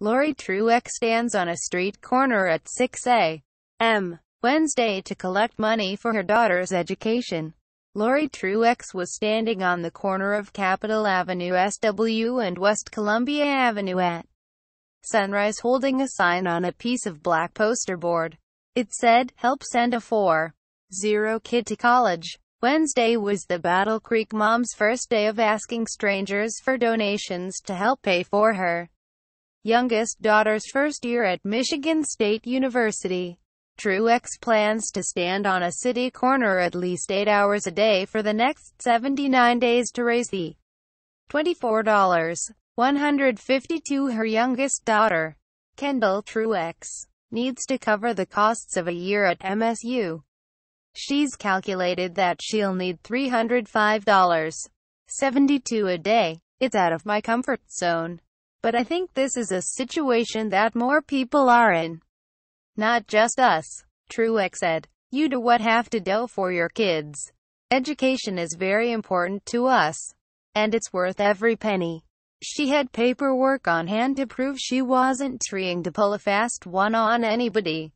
Lori Truex stands on a street corner at 6 a.m. Wednesday to collect money for her daughter's education. Lori Truex was standing on the corner of Capitol Avenue SW and West Columbia Avenue at sunrise holding a sign on a piece of black poster board. It said, help send a 4-0 kid to college. Wednesday was the Battle Creek mom's first day of asking strangers for donations to help pay for her youngest daughter's first year at Michigan State University. Truex plans to stand on a city corner at least eight hours a day for the next 79 days to raise the 24 dollars 152 her youngest daughter, Kendall Truex, needs to cover the costs of a year at MSU. She's calculated that she'll need $305.72 a day. It's out of my comfort zone. But I think this is a situation that more people are in. Not just us. Truex said. You do what have to do for your kids. Education is very important to us. And it's worth every penny. She had paperwork on hand to prove she wasn't trying to pull a fast one on anybody.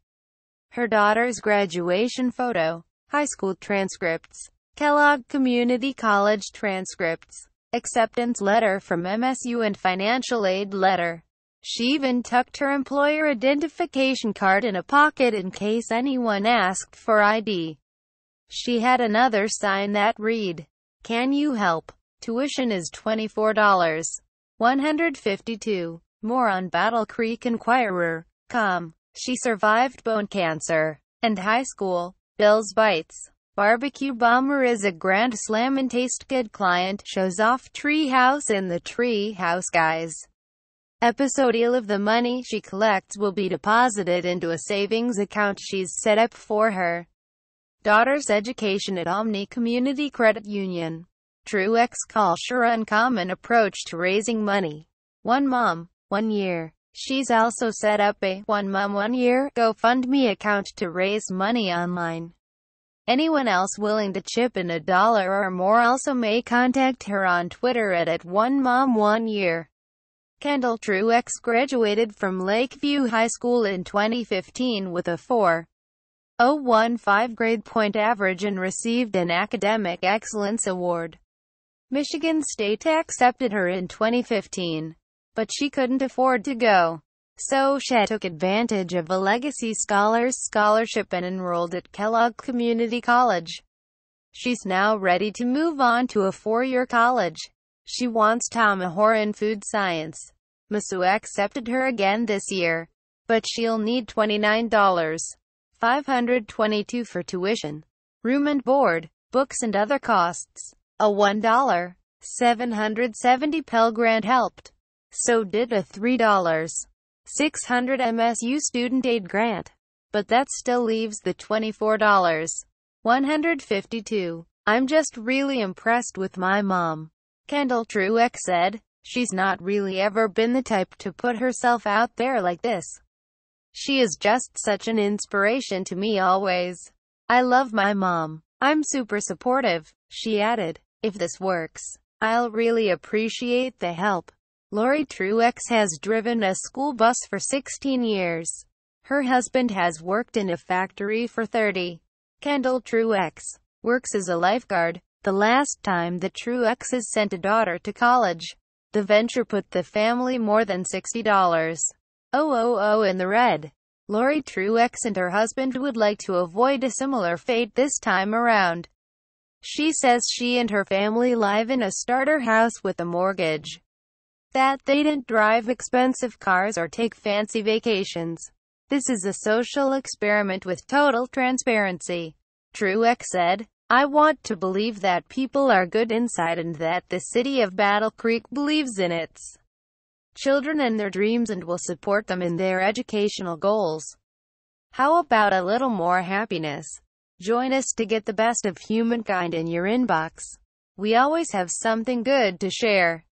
Her daughter's graduation photo, high school transcripts, Kellogg Community College transcripts, acceptance letter from MSU and financial aid letter. She even tucked her employer identification card in a pocket in case anyone asked for ID. She had another sign that read, Can you help? Tuition is $24. 152. More on Battle Creek Inquirer. Com. She survived bone cancer and high school. Bill's bites. Barbecue Bomber is a grand slam and taste good client, shows off Treehouse in the Treehouse Guys. Episode deal of the money she collects will be deposited into a savings account she's set up for her daughter's education at Omni Community Credit Union. Truex call sure uncommon approach to raising money. One mom, one year. She's also set up a one mom one year GoFundMe account to raise money online. Anyone else willing to chip in a dollar or more also may contact her on Twitter at, at mom one year Kendall Truex graduated from Lakeview High School in 2015 with a 4.015 grade point average and received an Academic Excellence Award. Michigan State accepted her in 2015, but she couldn't afford to go. So she took advantage of a Legacy Scholars Scholarship and enrolled at Kellogg Community College. She's now ready to move on to a four-year college. She wants Tomahor in food science. Masu accepted her again this year, but she'll need $29.522 for tuition, room and board, books and other costs. A $770 Pell Grant helped. So did a $3. 600 MSU student aid grant. But that still leaves the $24. 152. I'm just really impressed with my mom. Kendall Truex said, she's not really ever been the type to put herself out there like this. She is just such an inspiration to me always. I love my mom. I'm super supportive, she added. If this works, I'll really appreciate the help. Lori Truex has driven a school bus for 16 years. Her husband has worked in a factory for 30. Kendall Truex works as a lifeguard. The last time the Truexes sent a daughter to college, the venture put the family more than $60. Oh oh oh, in the red. Lori Truex and her husband would like to avoid a similar fate this time around. She says she and her family live in a starter house with a mortgage that they didn't drive expensive cars or take fancy vacations. This is a social experiment with total transparency. Truex said, I want to believe that people are good inside and that the city of Battle Creek believes in its children and their dreams and will support them in their educational goals. How about a little more happiness? Join us to get the best of humankind in your inbox. We always have something good to share.